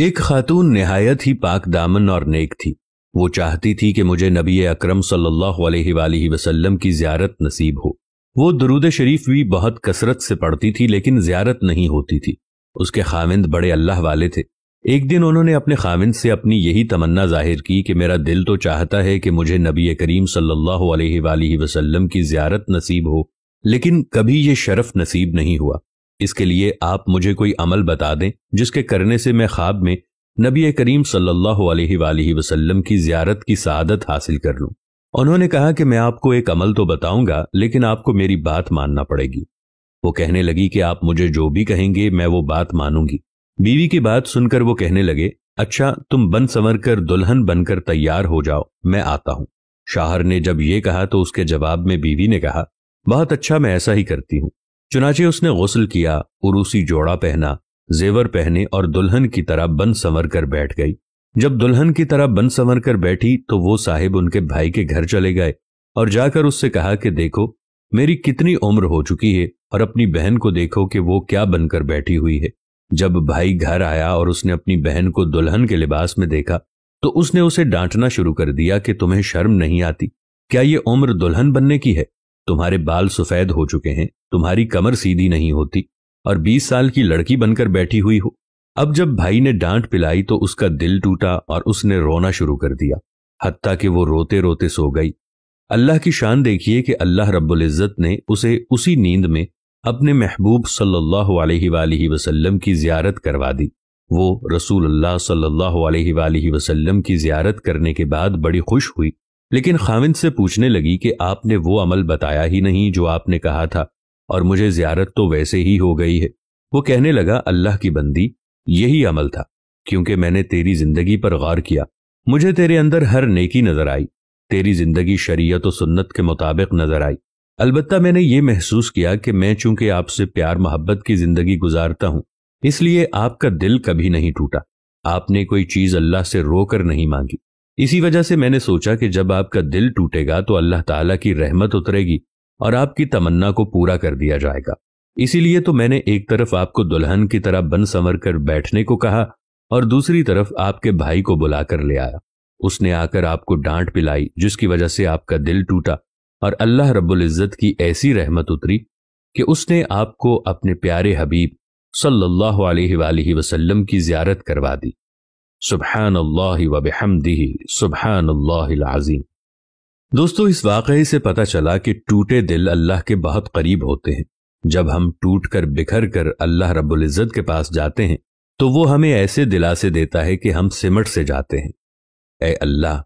एक खातून नहायत ही पाक दामन और नेक थी वो चाहती थी कि मुझे नबी अक्रम सल्लल्लाहु वसल्लम की ज्यारत नसीब हो वो दरूद शरीफ भी बहुत कसरत से पढ़ती थी लेकिन ज्यारत नहीं होती थी उसके खाविंद बड़े अल्लाह वाले थे एक दिन उन्होंने अपने खाविंद से अपनी यही तमन्ना जाहिर की कि मेरा दिल तो चाहता है कि मुझे नबी करीम सल्लल्लाहु अलैहि वसल्लम की ज्यारत नसीब हो लेकिन कभी ये शरफ नसीब नहीं हुआ इसके लिए आप मुझे कोई अमल बता दें जिसके करने से मैं ख्वाब में नबी करीम सल्लल्लाहु अलैहि वसल्लम की जियारत की सआदत हासिल कर लूं उन्होंने कहा कि मैं आपको एक अमल तो बताऊंगा लेकिन आपको मेरी बात मानना पड़ेगी वो कहने लगी कि आप मुझे जो भी कहेंगे मैं वो बात मानूंगी बीवी की बात सुनकर वो कहने लगे अच्छा तुम बन संवर कर दुल्हन बनकर तैयार हो जाओ मैं आता हूं शाहर ने जब ये कहा तो उसके जवाब में बीवी ने कहा बहुत अच्छा मैं ऐसा ही करती हूँ चुनाचे उसने गसल किया उरूसी जोड़ा पहना जेवर पहने और दुल्हन की तरह बन संवर कर बैठ गई जब दुल्हन की तरह बन संवर कर बैठी तो वो साहिब उनके भाई के घर चले गए और जाकर उससे कहा कि देखो मेरी कितनी उम्र हो चुकी है और अपनी बहन को देखो कि वो क्या बनकर बैठी हुई है जब भाई घर आया और उसने अपनी बहन को दुल्हन के लिबास में देखा तो उसने उसे डांटना शुरू कर दिया कि तुम्हें शर्म नहीं आती क्या ये उम्र दुल्हन बनने की है तुम्हारे बाल सफेद हो चुके हैं तुम्हारी कमर सीधी नहीं होती और बीस साल की लड़की बनकर बैठी हुई हो अब जब भाई ने डांट पिलाई तो उसका दिल टूटा और उसने रोना शुरू कर दिया हत्या कि वो रोते रोते सो गई अल्लाह की शान देखिए कि अल्लाह रब्बुल इज़्ज़त ने उसे उसी नींद में अपने महबूब सल्लल्लाहु अलैहि वसल्लम की जियारत करवा दी वो रसूल अल्लाह सल्लल्लाहु अलैहि वसल्लम की जियारत करने के बाद बड़ी खुश हुई लेकिन खाविंद से पूछने लगी कि आपने वो अमल बताया ही नहीं जो आपने कहा था और मुझे जियारत तो वैसे ही हो गई है वो कहने लगा अल्लाह की बंदी यही अमल था क्योंकि मैंने तेरी जिंदगी पर गौर किया मुझे तेरे अंदर हर नेकी नजर आई तेरी जिंदगी शरीयत और सुन्नत के मुताबिक नजर आई अलबत्ता मैंने ये महसूस किया कि मैं चूंकि आपसे प्यार मोहब्बत की जिंदगी गुजारता हूं इसलिए आपका दिल कभी नहीं टूटा आपने कोई चीज अल्लाह से रोकर नहीं मांगी इसी वजह से मैंने सोचा कि जब आपका दिल टूटेगा तो अल्लाह ताला की रहमत उतरेगी और आपकी तमन्ना को पूरा कर दिया जाएगा इसीलिए तो मैंने एक तरफ आपको दुल्हन की तरह बन संवर कर बैठने को कहा और दूसरी तरफ आपके भाई को बुलाकर ले आया उसने आकर आपको डांट पिलाई जिसकी वजह से आपका दिल टूटा और अल्लाह रब्बुल इज़्ज़त की ऐसी रहमत उतरी कि उसने आपको अपने प्यारे हबीब सल्लल्लाहु अलैहि वसल्लम की जियारत करवा दी सुबहान अल्लाह वबहमदी सुबहान अल्लाजीम दोस्तों इस वाकई से पता चला कि टूटे दिल अल्लाह के बहुत करीब होते हैं जब हम टूट कर बिखर कर अल्लाह रब्बुल इज़्ज़त के पास जाते हैं तो वो हमें ऐसे दिलासे देता है कि हम सिमट से जाते हैं ए अल्लाह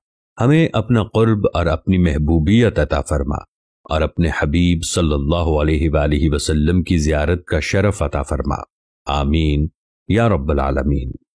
हमें अपना कुर्ब और अपनी महबूबियत अता फरमा और अपने हबीब सल्लल्लाहु अलैहि वसल्लम की जियारत का शरफ अता फरमा आमीन या रब्बल आलमीन